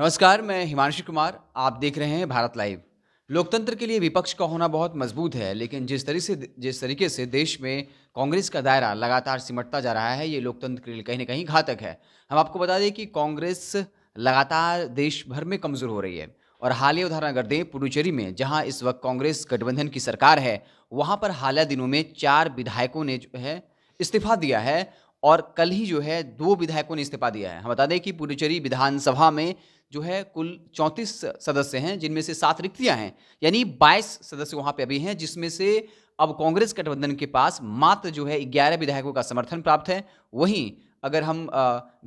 नमस्कार मैं हिमांशु कुमार आप देख रहे हैं भारत लाइव लोकतंत्र के लिए विपक्ष का होना बहुत मजबूत है लेकिन जिस तरीके से जिस तरीके से देश में कांग्रेस का दायरा लगातार सिमटता जा रहा है ये लोकतंत्र के लिए कहीं ना कहीं घातक है हम आपको बता दें कि कांग्रेस लगातार देश भर में कमज़ोर हो रही है और हालिया उदाहरण अगर दें पुडुचेरी में जहां इस वक्त कांग्रेस गठबंधन की सरकार है वहां पर हालिया दिनों में चार विधायकों ने जो है इस्तीफा दिया है और कल ही जो है दो विधायकों ने इस्तीफा दिया है हम बता दें कि पुडुचेरी विधानसभा में जो है कुल चौंतीस सदस्य हैं जिनमें से सात रिक्तियां हैं यानी बाईस सदस्य वहां पे अभी हैं जिसमें से अब कांग्रेस गठबंधन के पास मात्र जो है ग्यारह विधायकों का समर्थन प्राप्त है वहीं अगर हम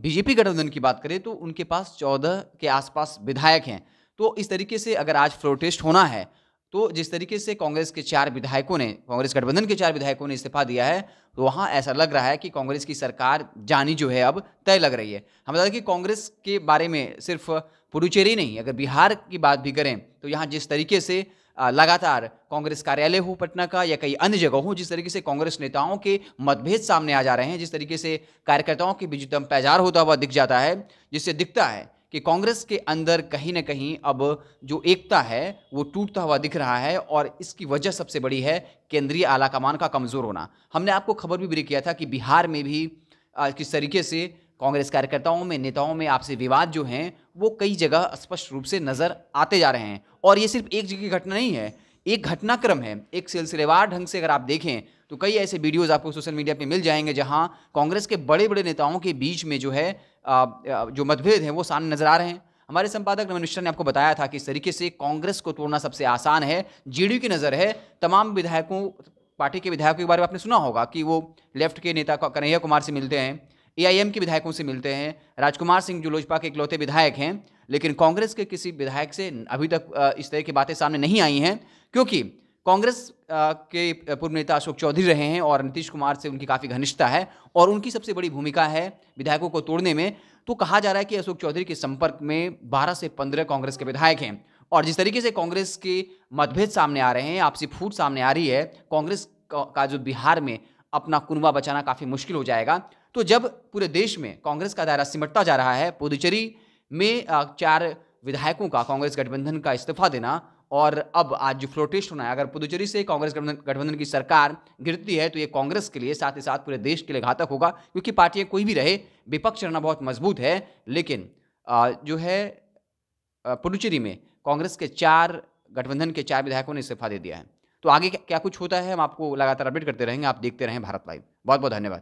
बीजेपी गठबंधन की बात करें तो उनके पास चौदह के आसपास विधायक हैं तो इस तरीके से अगर आज फ्लोर टेस्ट होना है तो जिस तरीके से कांग्रेस के चार विधायकों ने कांग्रेस गठबंधन के चार विधायकों ने इस्तीफा दिया है तो वहाँ ऐसा लग रहा है कि कांग्रेस की सरकार जानी जो है अब तय लग रही है हम बता दें कि कांग्रेस के बारे में सिर्फ पुडुचेरी नहीं अगर बिहार की बात भी करें तो यहाँ जिस तरीके से लगातार कांग्रेस कार्यालय हो पटना का या कई अन्य जगह हो जिस तरीके से कांग्रेस नेताओं के मतभेद सामने आ जा रहे हैं जिस तरीके से कार्यकर्ताओं के बीच दम पैजार होता हुआ दिख जाता है जिससे दिखता है कि कांग्रेस के अंदर कहीं ना कहीं अब जो एकता है वो टूटता हुआ दिख रहा है और इसकी वजह सबसे बड़ी है केंद्रीय आलाकमान का कमज़ोर होना हमने आपको खबर भी ब्रेक किया था कि बिहार में भी किस तरीके से कांग्रेस कार्यकर्ताओं में नेताओं में आपसे विवाद जो हैं वो कई जगह स्पष्ट रूप से नज़र आते जा रहे हैं और ये सिर्फ एक जगह की घटना नहीं है एक घटनाक्रम है एक सिलसिलेवार ढंग से अगर आप देखें तो कई ऐसे वीडियोस आपको सोशल मीडिया पे मिल जाएंगे जहां कांग्रेस के बड़े बड़े नेताओं के बीच में जो है जो मतभेद हैं वो सामने नजर आ रहे हैं हमारे संपादक रमन मिश्रा ने आपको बताया था कि इस तरीके से कांग्रेस को तोड़ना सबसे आसान है जेडीयू की नज़र है तमाम विधायकों पार्टी के विधायकों के बारे में आपने सुना होगा कि वो लेफ्ट के नेता कन्हैया कुमार से मिलते हैं एआईएम के विधायकों से मिलते हैं राजकुमार सिंह जो लोजपा के इकलौते विधायक हैं लेकिन कांग्रेस के किसी विधायक से अभी तक इस तरह की बातें सामने नहीं आई हैं क्योंकि कांग्रेस के पूर्व नेता अशोक चौधरी रहे हैं और नीतीश कुमार से उनकी काफ़ी घनिष्ठता है और उनकी सबसे बड़ी भूमिका है विधायकों को तोड़ने में तो कहा जा रहा है कि अशोक चौधरी के संपर्क में 12 से 15 कांग्रेस के विधायक हैं और जिस तरीके से कांग्रेस के मतभेद सामने आ रहे हैं आपसी फूट सामने आ रही है कांग्रेस का जो बिहार में अपना कुनबा बचाना काफ़ी मुश्किल हो जाएगा तो जब पूरे देश में कांग्रेस का दायरा सिमटता जा रहा है पुदुचेरी में चार विधायकों का कांग्रेस गठबंधन का इस्तीफा देना और अब आज जो फ्लोर टेस्ट होना है अगर पुदुचेरी से कांग्रेस गठबंधन की सरकार गिरती है तो ये कांग्रेस के लिए साथ ही साथ पूरे देश के लिए घातक होगा क्योंकि पार्टियां कोई भी रहे विपक्ष रहना बहुत मजबूत है लेकिन जो है पुडुचेरी में कांग्रेस के चार गठबंधन के चार विधायकों ने इस्तीफा दे दिया है तो आगे क्या कुछ होता है हम आपको लगातार अपडेट करते रहेंगे आप देखते रहें भारत लाइव बहुत बहुत धन्यवाद